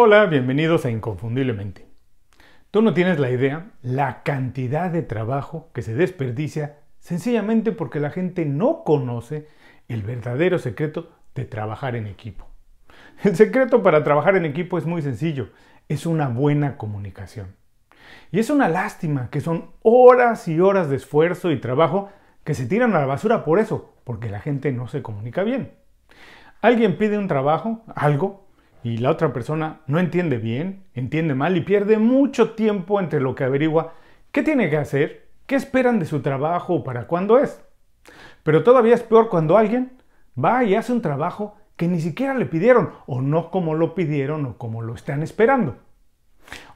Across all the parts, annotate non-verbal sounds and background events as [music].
Hola, bienvenidos a Inconfundiblemente. Tú no tienes la idea la cantidad de trabajo que se desperdicia sencillamente porque la gente no conoce el verdadero secreto de trabajar en equipo. El secreto para trabajar en equipo es muy sencillo, es una buena comunicación. Y es una lástima que son horas y horas de esfuerzo y trabajo que se tiran a la basura por eso, porque la gente no se comunica bien. Alguien pide un trabajo, algo, y la otra persona no entiende bien, entiende mal y pierde mucho tiempo entre lo que averigua qué tiene que hacer, qué esperan de su trabajo o para cuándo es. Pero todavía es peor cuando alguien va y hace un trabajo que ni siquiera le pidieron o no como lo pidieron o como lo están esperando.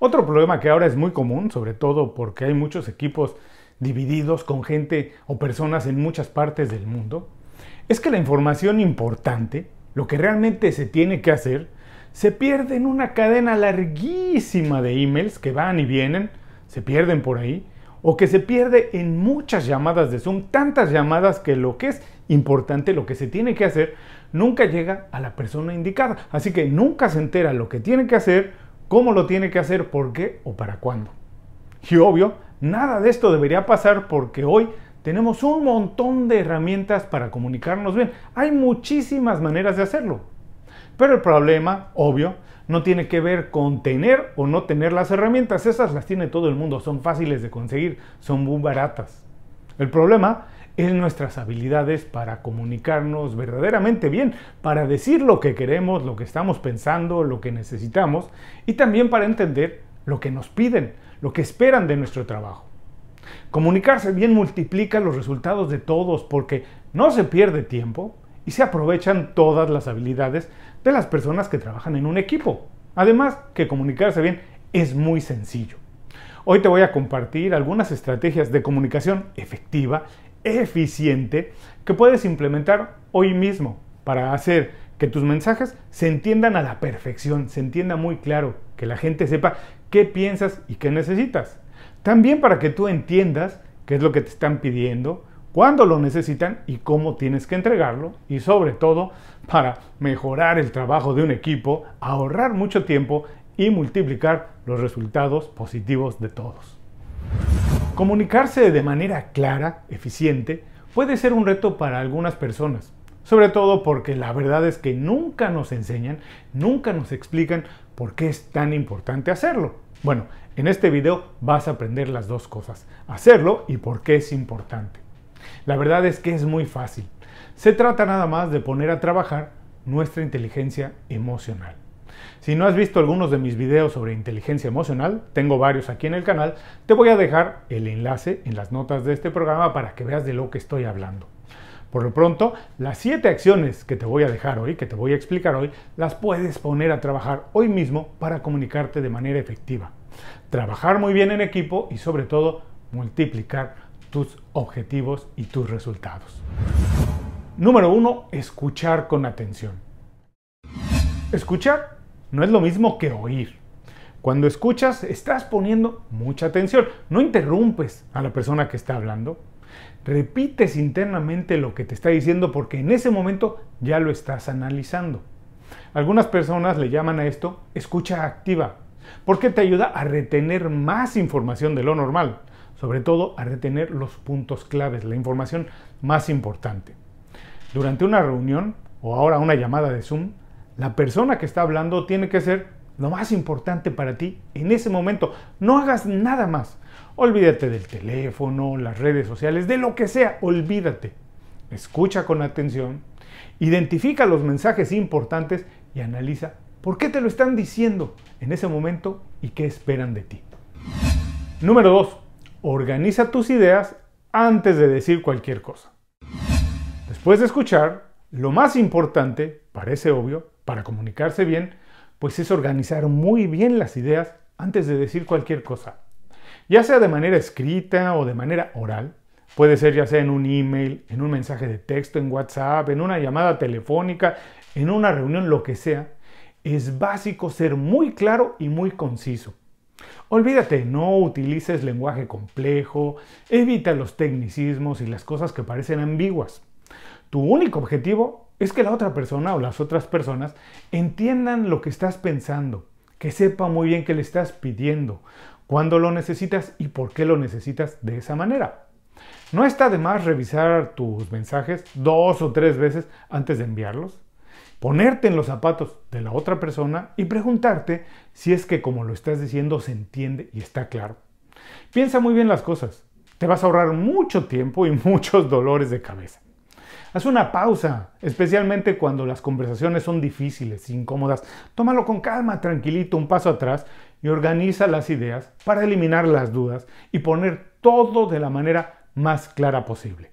Otro problema que ahora es muy común, sobre todo porque hay muchos equipos divididos con gente o personas en muchas partes del mundo, es que la información importante, lo que realmente se tiene que hacer, se pierden una cadena larguísima de emails que van y vienen, se pierden por ahí, o que se pierde en muchas llamadas de Zoom, tantas llamadas que lo que es importante, lo que se tiene que hacer, nunca llega a la persona indicada. Así que nunca se entera lo que tiene que hacer, cómo lo tiene que hacer, por qué o para cuándo. Y obvio, nada de esto debería pasar porque hoy tenemos un montón de herramientas para comunicarnos bien. Hay muchísimas maneras de hacerlo. Pero el problema, obvio, no tiene que ver con tener o no tener las herramientas. Esas las tiene todo el mundo, son fáciles de conseguir, son muy baratas. El problema es nuestras habilidades para comunicarnos verdaderamente bien, para decir lo que queremos, lo que estamos pensando, lo que necesitamos y también para entender lo que nos piden, lo que esperan de nuestro trabajo. Comunicarse bien multiplica los resultados de todos porque no se pierde tiempo, y se aprovechan todas las habilidades de las personas que trabajan en un equipo. Además, que comunicarse bien es muy sencillo. Hoy te voy a compartir algunas estrategias de comunicación efectiva, eficiente, que puedes implementar hoy mismo para hacer que tus mensajes se entiendan a la perfección, se entienda muy claro, que la gente sepa qué piensas y qué necesitas. También para que tú entiendas qué es lo que te están pidiendo, cuándo lo necesitan y cómo tienes que entregarlo y sobre todo para mejorar el trabajo de un equipo, ahorrar mucho tiempo y multiplicar los resultados positivos de todos. Comunicarse de manera clara, eficiente, puede ser un reto para algunas personas, sobre todo porque la verdad es que nunca nos enseñan, nunca nos explican por qué es tan importante hacerlo. Bueno, en este video vas a aprender las dos cosas, hacerlo y por qué es importante. La verdad es que es muy fácil. Se trata nada más de poner a trabajar nuestra inteligencia emocional. Si no has visto algunos de mis videos sobre inteligencia emocional, tengo varios aquí en el canal, te voy a dejar el enlace en las notas de este programa para que veas de lo que estoy hablando. Por lo pronto, las 7 acciones que te voy a dejar hoy, que te voy a explicar hoy, las puedes poner a trabajar hoy mismo para comunicarte de manera efectiva. Trabajar muy bien en equipo y sobre todo multiplicar tus objetivos y tus resultados. Número 1. escuchar con atención. Escuchar no es lo mismo que oír. Cuando escuchas, estás poniendo mucha atención. No interrumpes a la persona que está hablando. Repites internamente lo que te está diciendo porque en ese momento ya lo estás analizando. Algunas personas le llaman a esto escucha activa, porque te ayuda a retener más información de lo normal sobre todo a retener los puntos claves, la información más importante. Durante una reunión o ahora una llamada de Zoom, la persona que está hablando tiene que ser lo más importante para ti en ese momento. No hagas nada más. Olvídate del teléfono, las redes sociales, de lo que sea, olvídate. Escucha con atención, identifica los mensajes importantes y analiza por qué te lo están diciendo en ese momento y qué esperan de ti. Número 2. Organiza tus ideas antes de decir cualquier cosa. Después de escuchar, lo más importante, parece obvio, para comunicarse bien, pues es organizar muy bien las ideas antes de decir cualquier cosa. Ya sea de manera escrita o de manera oral, puede ser ya sea en un email, en un mensaje de texto, en WhatsApp, en una llamada telefónica, en una reunión, lo que sea, es básico ser muy claro y muy conciso. Olvídate, no utilices lenguaje complejo, evita los tecnicismos y las cosas que parecen ambiguas. Tu único objetivo es que la otra persona o las otras personas entiendan lo que estás pensando, que sepa muy bien qué le estás pidiendo, cuándo lo necesitas y por qué lo necesitas de esa manera. No está de más revisar tus mensajes dos o tres veces antes de enviarlos ponerte en los zapatos de la otra persona y preguntarte si es que como lo estás diciendo se entiende y está claro. Piensa muy bien las cosas. Te vas a ahorrar mucho tiempo y [laughs] muchos dolores de cabeza. Haz una pausa, especialmente cuando las conversaciones son difíciles, incómodas. Tómalo con calma, tranquilito, un paso atrás y organiza las ideas para eliminar las dudas y poner todo de la manera más clara posible.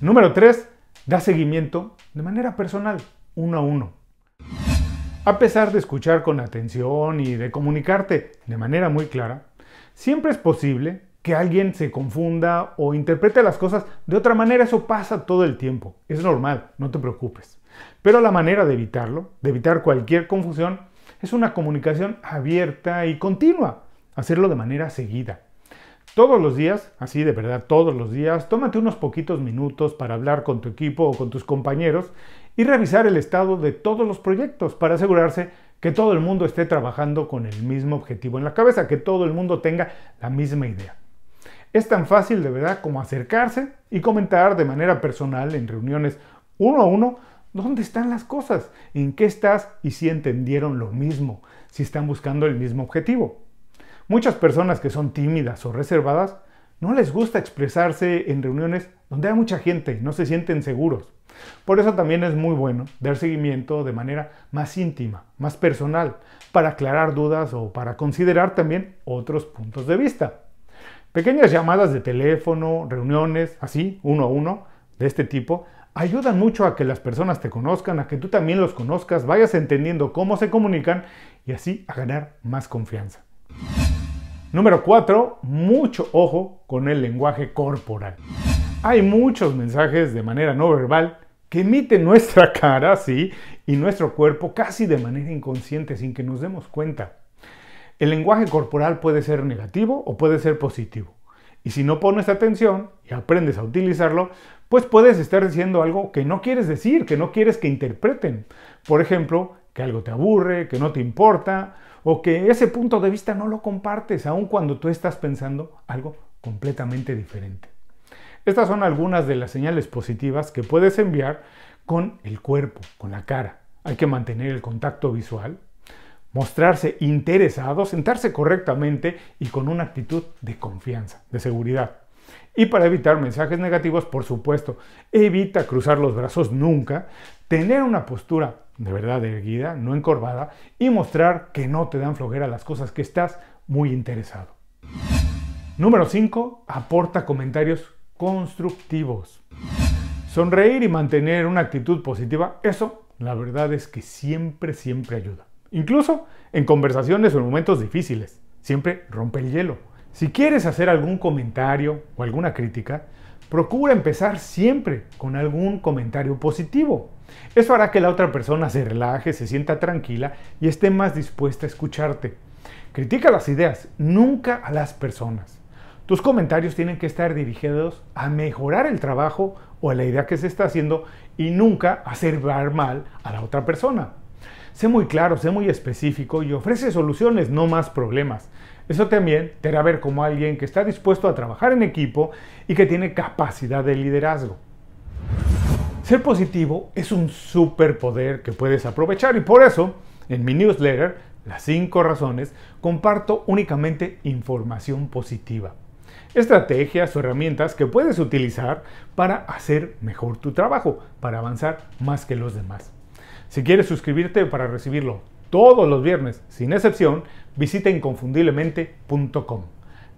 Número 3. Da seguimiento de manera personal uno a uno. A pesar de escuchar con atención y de comunicarte de manera muy clara, siempre es posible que alguien se confunda o interprete las cosas de otra manera. Eso pasa todo el tiempo. Es normal, no te preocupes. Pero la manera de evitarlo, de evitar cualquier confusión, es una comunicación abierta y continua. Hacerlo de manera seguida, todos los días, así de verdad, todos los días, tómate unos poquitos minutos para hablar con tu equipo o con tus compañeros y revisar el estado de todos los proyectos para asegurarse que todo el mundo esté trabajando con el mismo objetivo en la cabeza, que todo el mundo tenga la misma idea. Es tan fácil de verdad como acercarse y comentar de manera personal en reuniones uno a uno dónde están las cosas, en qué estás y si entendieron lo mismo, si están buscando el mismo objetivo. Muchas personas que son tímidas o reservadas no les gusta expresarse en reuniones donde hay mucha gente, y no se sienten seguros. Por eso también es muy bueno dar seguimiento de manera más íntima, más personal, para aclarar dudas o para considerar también otros puntos de vista. Pequeñas llamadas de teléfono, reuniones, así, uno a uno, de este tipo, ayudan mucho a que las personas te conozcan, a que tú también los conozcas, vayas entendiendo cómo se comunican y así a ganar más confianza. Número 4. Mucho ojo con el lenguaje corporal. Hay muchos mensajes de manera no verbal que emiten nuestra [laughs] cara, sí, y nuestro cuerpo casi de manera inconsciente, sin que nos demos cuenta. El lenguaje corporal puede ser negativo o puede ser positivo. Y si no pones atención y aprendes a utilizarlo, pues puedes estar diciendo algo que no quieres decir, que no quieres que interpreten. Por ejemplo, que algo te aburre, que no te importa, o que ese punto de vista no lo compartes, aun cuando tú estás pensando algo completamente diferente. Estas son algunas de las señales positivas que puedes enviar con el cuerpo, con la cara. Hay que mantener el contacto visual, mostrarse interesado, sentarse correctamente y con una actitud de confianza, de seguridad. Y para evitar mensajes negativos, por supuesto, evita cruzar los brazos nunca, tener una postura de verdad erguida, no encorvada, y mostrar que no te dan flojera las cosas que estás muy interesado. Número 5. Aporta comentarios constructivos. Sonreír y mantener una actitud positiva, eso la verdad es que siempre, siempre ayuda. Incluso en conversaciones o en momentos difíciles, siempre rompe el hielo. Si quieres hacer algún comentario o alguna crítica, procura empezar siempre con algún comentario positivo. Eso hará que la otra persona se relaje, se sienta tranquila y esté más dispuesta a escucharte. Critica las ideas, nunca a las personas. Tus comentarios tienen que estar dirigidos a mejorar el trabajo o a la idea que se está haciendo y nunca a hacer ver mal a la otra persona. Sé muy claro, sé muy específico y ofrece soluciones, no más problemas. Eso también te hará ver como alguien que está dispuesto a trabajar en equipo y que tiene capacidad de liderazgo. Ser positivo es un superpoder que puedes aprovechar y por eso, en mi newsletter, Las 5 Razones, comparto únicamente información positiva. Estrategias o herramientas que puedes utilizar para hacer mejor tu trabajo, para avanzar más que los demás. Si quieres suscribirte para recibirlo todos los viernes, sin excepción, visita inconfundiblemente.com.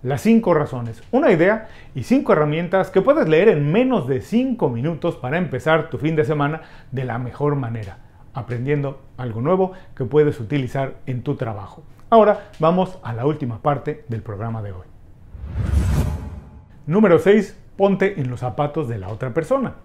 Las 5 razones, una idea y cinco herramientas que puedes leer en menos de 5 minutos para empezar tu fin de semana de la mejor manera, aprendiendo algo nuevo que puedes utilizar en tu trabajo. Ahora vamos a la última parte del programa de hoy. Número 6. Ponte en los zapatos de la otra persona.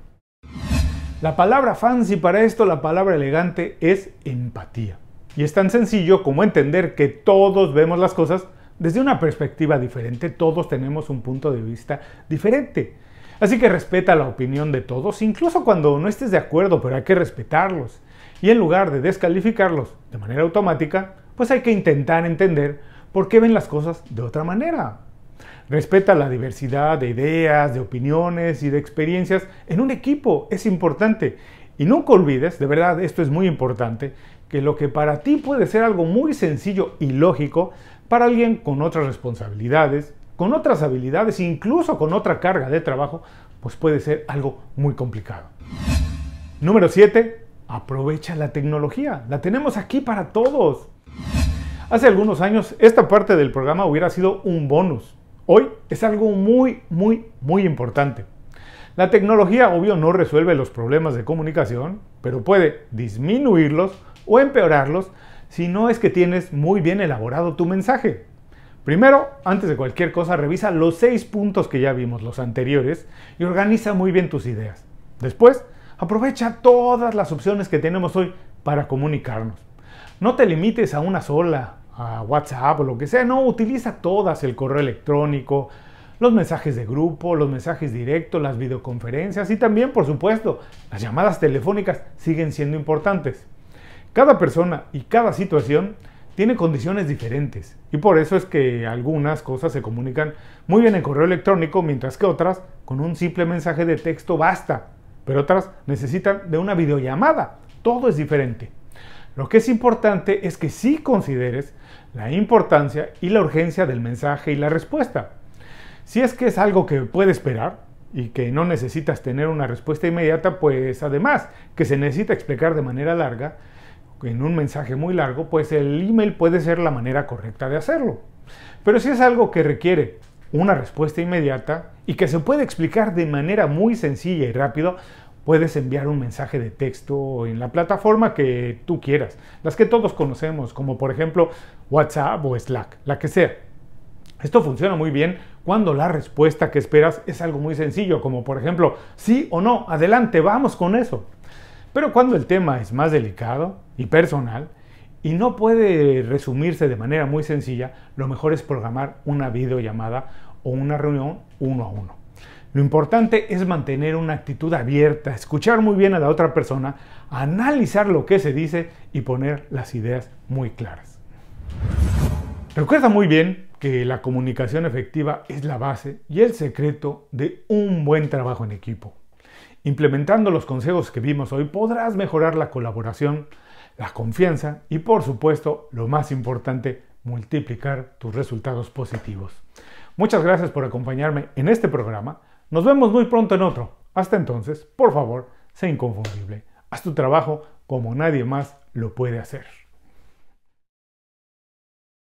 La palabra fancy para esto, la palabra elegante es empatía. Y es tan sencillo como entender que todos vemos las cosas desde una perspectiva diferente, todos tenemos un punto de vista diferente. Así que respeta la opinión de todos, incluso cuando no estés de acuerdo, pero hay que respetarlos. Y en lugar de descalificarlos de manera automática, pues hay que intentar entender por qué ven las cosas de otra manera. Respeta la diversidad de ideas, de opiniones y de experiencias en un equipo, es importante. Y nunca olvides, de verdad esto es muy importante, que lo que para ti puede ser algo muy sencillo y lógico, para alguien con otras responsabilidades, con otras habilidades, incluso con otra carga de trabajo, pues puede ser algo muy complicado. Número 7. Aprovecha la tecnología. La tenemos aquí para todos. Hace algunos años esta parte del programa hubiera sido un bonus. Hoy es algo muy, muy, muy importante. La tecnología, obvio, no resuelve los problemas de comunicación, pero puede disminuirlos, o empeorarlos si no es que tienes muy bien elaborado tu mensaje. Primero, antes de cualquier cosa, revisa los seis puntos que ya vimos, los anteriores, y organiza muy bien tus ideas. Después, aprovecha todas las opciones que tenemos hoy para comunicarnos. No te limites a una sola, a WhatsApp o lo que sea, no, utiliza todas, el correo electrónico, los mensajes de grupo, los mensajes directos, las videoconferencias y también, por supuesto, las llamadas telefónicas siguen siendo importantes. Cada persona y cada situación tiene condiciones diferentes y por eso es que algunas cosas se comunican muy bien en correo electrónico mientras que otras con un simple mensaje de texto basta, pero otras necesitan de una videollamada. Todo es diferente. Lo que es importante es que sí consideres la importancia y la urgencia del mensaje y la respuesta. Si es que es algo que puede esperar y que no necesitas tener una respuesta inmediata, pues además que se necesita explicar de manera larga, en un mensaje muy largo, pues el email puede ser la manera correcta de hacerlo. Pero si es algo que requiere una respuesta inmediata y que se puede explicar de manera muy sencilla y rápido, puedes enviar un mensaje de texto en la plataforma que tú quieras, las que todos conocemos, como por ejemplo WhatsApp o Slack, la que sea. Esto funciona muy bien cuando la respuesta que esperas es algo muy sencillo, como por ejemplo, sí o no, adelante, vamos con eso. Pero cuando el tema es más delicado y personal y no puede resumirse de manera muy sencilla, lo mejor es programar una videollamada o una reunión uno a uno. Lo importante es mantener una actitud abierta, escuchar muy bien a la otra persona, analizar lo que se dice y poner las ideas muy claras. Recuerda muy bien que la comunicación efectiva es la base y el secreto de un buen trabajo en equipo. Implementando los consejos que vimos hoy podrás mejorar la colaboración, la confianza y por supuesto, lo más importante, multiplicar tus resultados positivos. Muchas gracias por acompañarme en este programa. Nos vemos muy pronto en otro. Hasta entonces, por favor, sé inconfundible. Haz tu trabajo como nadie más lo puede hacer.